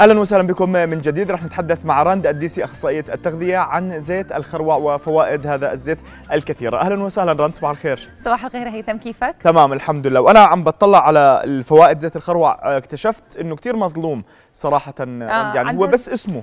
اهلا وسهلا بكم من جديد رح نتحدث مع راند الديسي اخصائيه التغذيه عن زيت الخروع وفوائد هذا الزيت الكثيره اهلا وسهلا راند صباح الخير صباح الخير هيثم كيفك تمام الحمد لله وانا عم بطلع على الفوائد زيت الخروع آه، اكتشفت انه كثير مظلوم صراحه آه راند آه، يعني هو بس اسمه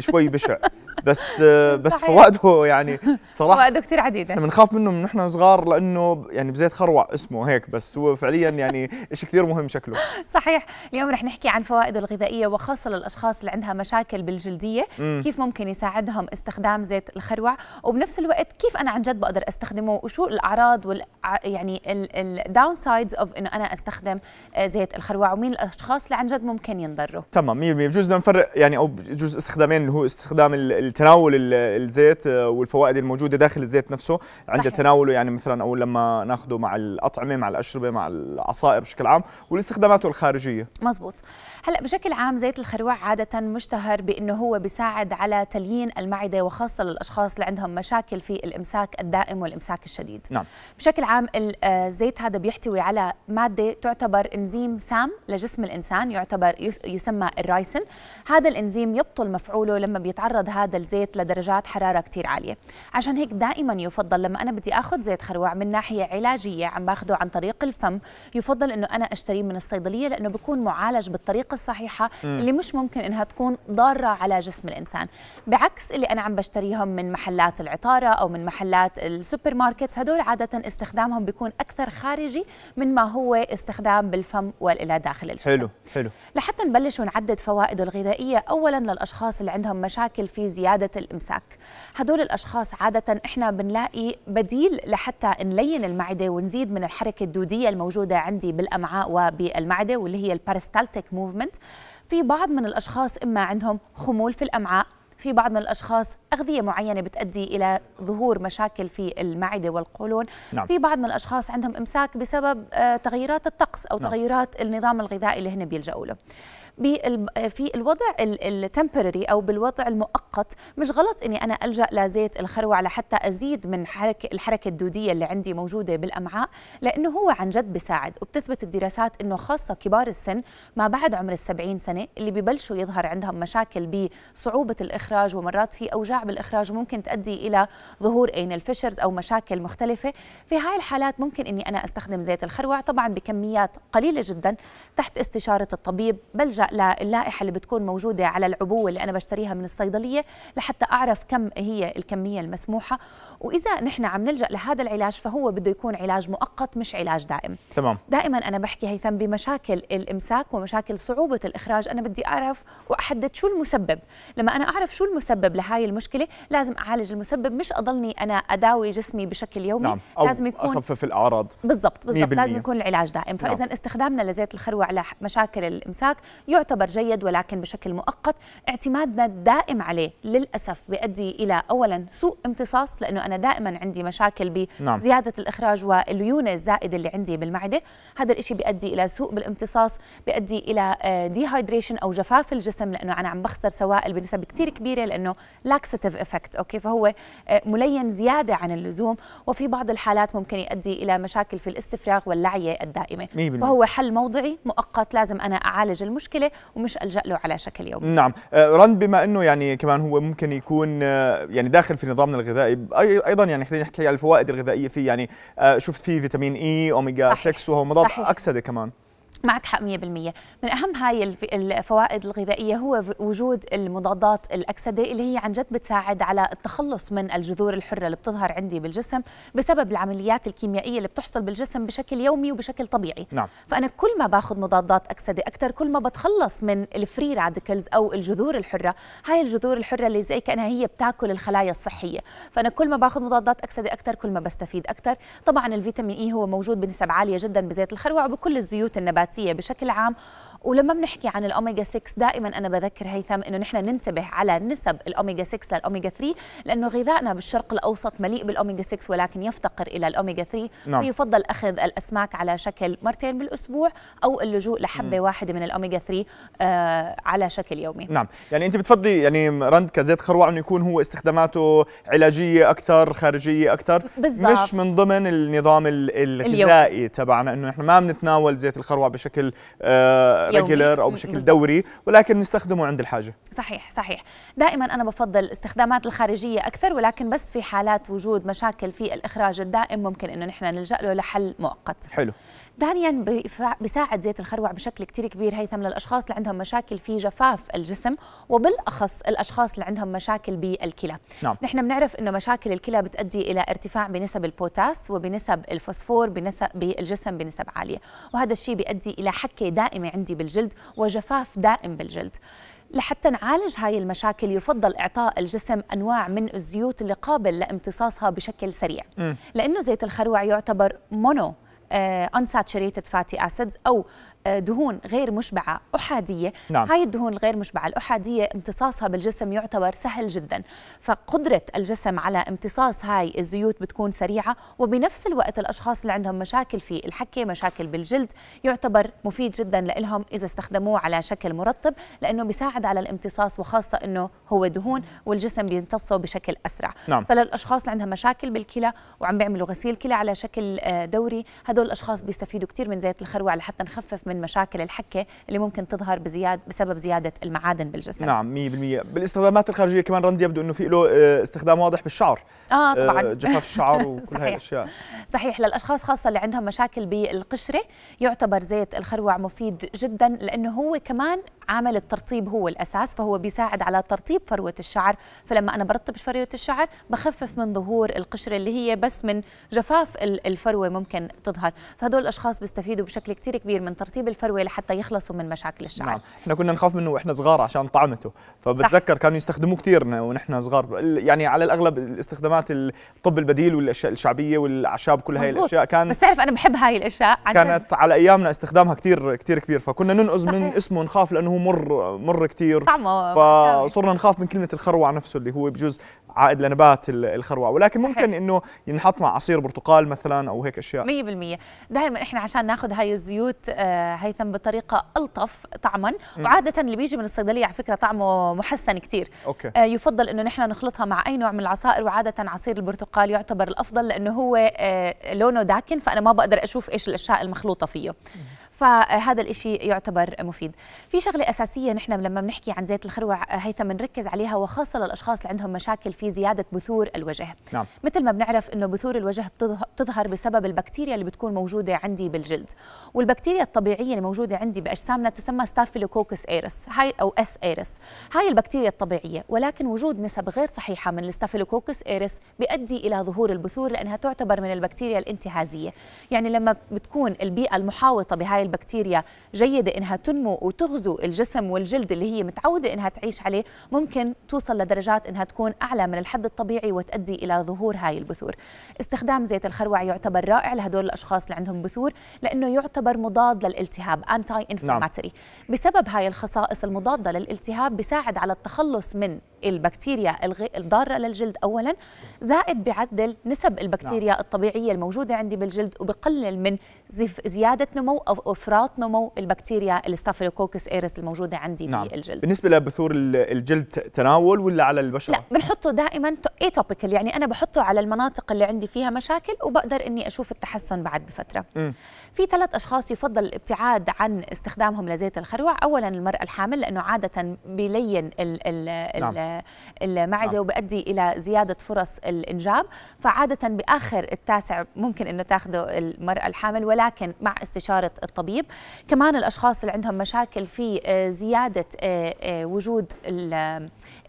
شوي بشع بس بس فوائده يعني صراحه فوائده كثير عديده احنا بنخاف منه من احنا صغار لانه يعني بزيت خروع اسمه هيك بس هو فعليا يعني شيء كثير مهم شكله صحيح اليوم رح نحكي عن فوائده الغذائيه وخاصه للاشخاص اللي عندها مشاكل بالجلديه م. كيف ممكن يساعدهم استخدام زيت الخروع وبنفس الوقت كيف انا عن جد بقدر استخدمه وشو الاعراض وال يعني الداون سايدز اوف انه انا استخدم آه، زيت الخروع ومين الاشخاص اللي عن جد ممكن ينضروا تمام 100% بجوز بدنا نفرق يعني او بجوز استخدامين اللي هو استخدام ال تناول الزيت آه، والفوائد الموجوده داخل الزيت نفسه عند صحيح. تناوله يعني مثلا او لما ناخده مع الاطعمه مع الاشربه مع العصائر بشكل عام والاستخداماته الخارجيه مزبوط هلا بشكل عام زيت الخروع عاده مشتهر بانه هو بيساعد على تليين المعده وخاصه للاشخاص اللي عندهم مشاكل في الامساك الدائم والامساك الشديد نعم. بشكل عام آه، الزيت هذا بيحتوي على ماده تعتبر انزيم سام لجسم الانسان يعتبر يسمى الرايسن هذا الانزيم يبطل مفعوله لما بيتعرض هذا زيت لدرجات حرارة كتير عالية عشان هيك دائما يفضل لما أنا بدي أخذ زيت خروع من ناحية علاجية عم باخده عن طريق الفم يفضل أنه أنا أشتريه من الصيدلية لأنه بكون معالج بالطريقة الصحيحة اللي مش ممكن أنها تكون ضارة على جسم الإنسان بعكس اللي أنا عم بشتريهم من محلات العطارة أو من محلات السوبر ماركت هدول عادة استخدامهم بيكون أكثر خارجي من ما هو استخدام بالفم والى داخل الجسم حلو حلو لحتى نبلش ونعدد فوائده الغذائيه اولا للاشخاص اللي عندهم مشاكل فيزياء زيادة الإمساك هدول الأشخاص عادة إحنا بنلاقي بديل لحتى نلين المعدة ونزيد من الحركة الدودية الموجودة عندي بالأمعاء وبالمعدة واللي هي البارستالتيك موفمنت في بعض من الأشخاص إما عندهم خمول في الأمعاء في بعض من الاشخاص اغذيه معينه بتؤدي الى ظهور مشاكل في المعده والقولون نعم. في بعض من الاشخاص عندهم امساك بسبب آه، تغيرات الطقس او نعم. تغيرات النظام الغذائي اللي هن بيلجأوا له في الوضع التمبرري او بالوضع المؤقت مش غلط اني انا الجا لزيت الخروع لحتى ازيد من حركه الحركه الدوديه اللي عندي موجوده بالامعاء لانه هو عن جد بيساعد وبتثبت الدراسات انه خاصه كبار السن ما بعد عمر ال70 سنه اللي ببلشوا يظهر عندهم مشاكل بصعوبه الاخراج ومرات في اوجاع بالاخراج وممكن تؤدي الى ظهور اين الفشرز او مشاكل مختلفه في هاي الحالات ممكن اني انا استخدم زيت الخروع طبعا بكميات قليله جدا تحت استشاره الطبيب بلجا للائحه اللي بتكون موجوده على العبوه اللي انا بشتريها من الصيدليه لحتى اعرف كم هي الكميه المسموحه واذا نحن عم نلجا لهذا العلاج فهو بده يكون علاج مؤقت مش علاج دائم تمام دائما انا بحكي هيثم بمشاكل الامساك ومشاكل صعوبه الاخراج انا بدي اعرف واحدد شو المسبب لما انا اعرف شو المسبب لهاي المشكله لازم اعالج المسبب مش اضلني انا اداوي جسمي بشكل يومي نعم. أو لازم يكون اخفف الاعراض بالضبط بالضبط لازم يكون العلاج دائم فاذا نعم. استخدامنا لزيت الخروع مشاكل الامساك يعتبر جيد ولكن بشكل مؤقت اعتمادنا الدائم عليه للأسف بيؤدي إلى أولا سوء امتصاص لأنه أنا دائما عندي مشاكل نعم. بزيادة الإخراج والليونة الزائدة اللي عندي بالمعدة هذا الإشي بيؤدي إلى سوء بالامتصاص بيؤدي إلى ديهايدريشن آه، أو جفاف الجسم لأنه أنا عم بخسر سوائل بنسب كتير كبيرة لأنه لاكستيف إفكت أوكي فهو آه، ملين زيادة عن اللزوم وفي بعض الحالات ممكن يؤدي إلى مشاكل في الاستفراغ واللعية الدائمة فهو حل موضعي مؤقت لازم أنا أعالج المشكلة ومش الجا له على شكل يومي نعم آه، رند بما انه يعني كمان هو ممكن يكون آه، يعني داخل في نظامنا الغذائي ايضا يعني خلينا نحكي على الفوائد الغذائيه فيه يعني آه، شفت فيه فيتامين اي e، اوميجا صحيح. 6 وهو مضاد اكسده كمان معك حق 100% من أهم هاي الفوائد الغذائية هو وجود المضادات الأكسدة اللي هي عن جد بتساعد على التخلص من الجذور الحرة اللي بتظهر عندي بالجسم بسبب العمليات الكيميائية اللي بتحصل بالجسم بشكل يومي وبشكل طبيعي نعم. فأنا كل ما باخذ مضادات أكسدة أكثر كل ما بتخلص من الفري راديكلز أو الجذور الحرة هاي الجذور الحرة اللي زي كأنها هي بتاكل الخلايا الصحية فأنا كل ما باخذ مضادات أكسدة أكثر كل ما بستفيد أكثر طبعا الفيتامين إي هو موجود بنسب عالية جدا بزيت الخروع وبكل الزيوت النباتية الذاتيه بشكل عام ولما بنحكي عن الاوميجا 6 دائما انا بذكر هيثم انه نحن ننتبه على نسب الاوميجا 6 للاوميجا 3 لانه غذائنا بالشرق الاوسط مليء بالاوميجا 6 ولكن يفتقر الى الاوميجا 3 نعم. ويفضل اخذ الاسماك على شكل مرتين بالاسبوع او اللجوء لحبه م. واحده من الاوميجا 3 آه على شكل يومي نعم يعني انت بتفضلي يعني رند كزيت خروع انه يكون هو استخداماته علاجيه اكثر خارجيه اكثر بالزبط. مش من ضمن النظام الغذائي تبعنا انه احنا ما بنتناول زيت الخروع بشكل ريجولر آه، او بشكل دوري ولكن نستخدمه عند الحاجه صحيح صحيح دائما انا بفضل الاستخدامات الخارجيه اكثر ولكن بس في حالات وجود مشاكل في الاخراج الدائم ممكن انه نحن نلجا له لحل مؤقت حلو ثانيا بيساعد زيت الخروع بشكل كتير كبير هيثم للاشخاص اللي عندهم مشاكل في جفاف الجسم وبالاخص الاشخاص اللي عندهم مشاكل بالكلى نعم. نحن بنعرف انه مشاكل الكلى بتؤدي الى ارتفاع بنسب البوتاس وبنسب الفوسفور بنسب بالجسم بنسب عاليه وهذا الشيء بيؤدي الى حكه دائمه عندي بالجلد وجفاف دائم بالجلد لحتى نعالج هاي المشاكل يفضل إعطاء الجسم أنواع من الزيوت اللي قابل لامتصاصها بشكل سريع م. لأنه زيت الخروع يعتبر مونو آه، unsaturated fatty acids أو آه، دهون غير مشبعة أحادية نعم. هاي الدهون الغير مشبعة الأحادية امتصاصها بالجسم يعتبر سهل جدا فقدرة الجسم على امتصاص هاي الزيوت بتكون سريعة وبنفس الوقت الأشخاص اللي عندهم مشاكل في الحكة مشاكل بالجلد يعتبر مفيد جدا لهم إذا استخدموه على شكل مرطب لأنه بيساعد على الامتصاص وخاصة أنه هو دهون والجسم بيمتصه بشكل أسرع نعم. فللأشخاص اللي عندهم مشاكل بالكلى وعم بيعملوا غسيل كلى على شكل آه، دوري هدول هدول الاشخاص بيستفيدوا كثير من زيت الخروع لحتى نخفف من مشاكل الحكه اللي ممكن تظهر بزياد بسبب زياده المعادن بالجسم نعم 100% بالاستخدامات الخارجيه كمان رند يبدو انه في له آه، استخدام واضح بالشعر اه طبعا آه، جفاف الشعر وكل هاي الاشياء صحيح للاشخاص خاصه اللي عندهم مشاكل بالقشره يعتبر زيت الخروع مفيد جدا لانه هو كمان عامل الترطيب هو الاساس فهو بيساعد على ترطيب فروه الشعر فلما انا برطب فروه الشعر بخفف من ظهور القشره اللي هي بس من جفاف الفروه ممكن تظهر الشعر فهدول الاشخاص بيستفيدوا بشكل كثير كبير من ترطيب الفروه لحتى يخلصوا من مشاكل الشعر نعم احنا كنا نخاف منه واحنا صغار عشان طعمته فبتذكر كانوا يستخدموه كثير ونحن صغار يعني على الاغلب الاستخدامات الطب البديل والاشياء الشعبيه والاعشاب كل هاي الاشياء كان بس تعرف انا بحب هاي الاشياء كانت على ايامنا استخدامها كثير كثير كبير فكنا ننقز من اسمه نخاف لانه هو مر مر كثير طعمه فصرنا نخاف من كلمه الخروع نفسه اللي هو بجوز عائد لنبات الخروع ولكن ممكن انه ينحط مع عصير برتقال مثلا او هيك اشياء 100% دائما احنا عشان ناخذ هاي الزيوت آه، هيثم بطريقه الطف طعما وعاده اللي بيجي من الصيدليه على فكره طعمه محسن كثير أوكي. آه، يفضل انه نحن نخلطها مع اي نوع من العصائر وعاده عصير البرتقال يعتبر الافضل لانه هو آه، لونه داكن فانا ما بقدر اشوف ايش الاشياء المخلوطه فيه فهذا الإشي يعتبر مفيد في شغلة أساسية نحن لما بنحكي عن زيت الخروع هيثم بنركز عليها وخاصة للأشخاص اللي عندهم مشاكل في زيادة بثور الوجه نعم. مثل ما بنعرف أنه بثور الوجه بتظهر بسبب البكتيريا اللي بتكون موجودة عندي بالجلد والبكتيريا الطبيعية اللي موجودة عندي بأجسامنا تسمى ستافيلوكوكس ايرس هاي أو اس ايرس هاي البكتيريا الطبيعية ولكن وجود نسب غير صحيحة من الستافيلوكوكس ايرس بيؤدي إلى ظهور البثور لأنها تعتبر من البكتيريا الانتهازية يعني لما بتكون البيئة المحاوطة بهاي البكتيريا جيدة إنها تنمو وتغزو الجسم والجلد اللي هي متعودة إنها تعيش عليه ممكن توصل لدرجات إنها تكون أعلى من الحد الطبيعي وتؤدي إلى ظهور هاي البثور استخدام زيت الخروع يعتبر رائع لهدول الأشخاص اللي عندهم بثور لأنه يعتبر مضاد للالتهاب أنتي انفلاماتوري نعم. بسبب هاي الخصائص المضادة للالتهاب بيساعد على التخلص من البكتيريا الضارة للجلد أولا زائد بعدل نسب البكتيريا نعم. الطبيعية الموجودة عندي بالجلد وبقلل من زيادة نمو أو افراط نمو البكتيريا الستافيلوكوكس ايرس الموجوده عندي نعم. بالجلد بالنسبه لبثور الجلد تناول ولا على البشره لا بنحطه دائما اي توبيكال يعني انا بحطه على المناطق اللي عندي فيها مشاكل وبقدر اني اشوف التحسن بعد بفتره م. في ثلاث اشخاص يفضل الابتعاد عن استخدامهم لزيت الخروع اولا المراه الحامل لانه عاده بيلين الـ الـ نعم. المعده نعم. وبيؤدي الى زياده فرص الانجاب فعاده باخر التاسع ممكن انه تاخذه المراه الحامل ولكن مع استشاره الطبيب الحبيب كمان الأشخاص اللي عندهم مشاكل في آه، زيادة آه، آه، وجود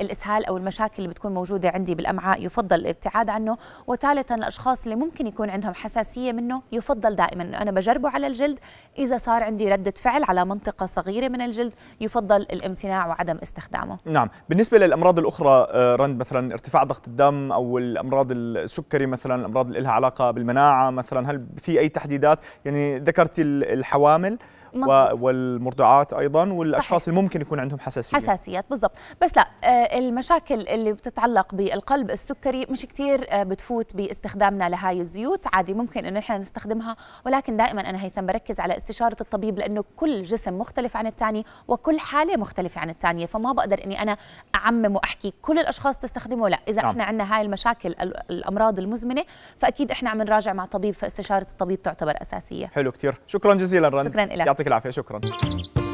الإسهال أو المشاكل اللي بتكون موجودة عندي بالأمعاء يفضل الابتعاد عنه وثالثا الأشخاص اللي ممكن يكون عندهم حساسية منه يفضل دائما أنا بجربه على الجلد إذا صار عندي ردة فعل على منطقة صغيرة من الجلد يفضل الامتناع وعدم استخدامه نعم بالنسبة للأمراض الأخرى رند مثلا ارتفاع ضغط الدم أو الأمراض السكري مثلا الأمراض اللي لها علاقة بالمناعة مثلا هل في أي تحديدات يعني ذكرتي الحوادث الحوامل و... والمرضعات ايضا والاشخاص صحيح. اللي ممكن يكون عندهم حساسيه حساسيات بالضبط بس لا آه، المشاكل اللي بتتعلق بالقلب السكري مش كثير آه، بتفوت باستخدامنا لهاي الزيوت عادي ممكن انه نحن نستخدمها ولكن دائما انا هيثم بركز على استشاره الطبيب لانه كل جسم مختلف عن الثاني وكل حاله مختلفه عن الثانيه فما بقدر اني انا اعمم واحكي كل الاشخاص تستخدمه لا اذا نعم. احنا عندنا هاي المشاكل الامراض المزمنه فاكيد احنا عم نراجع مع طبيب فاستشاره الطبيب تعتبر اساسيه حلو كثير شكرا جزيلا شكرا لك يعطيك العافيه شكرا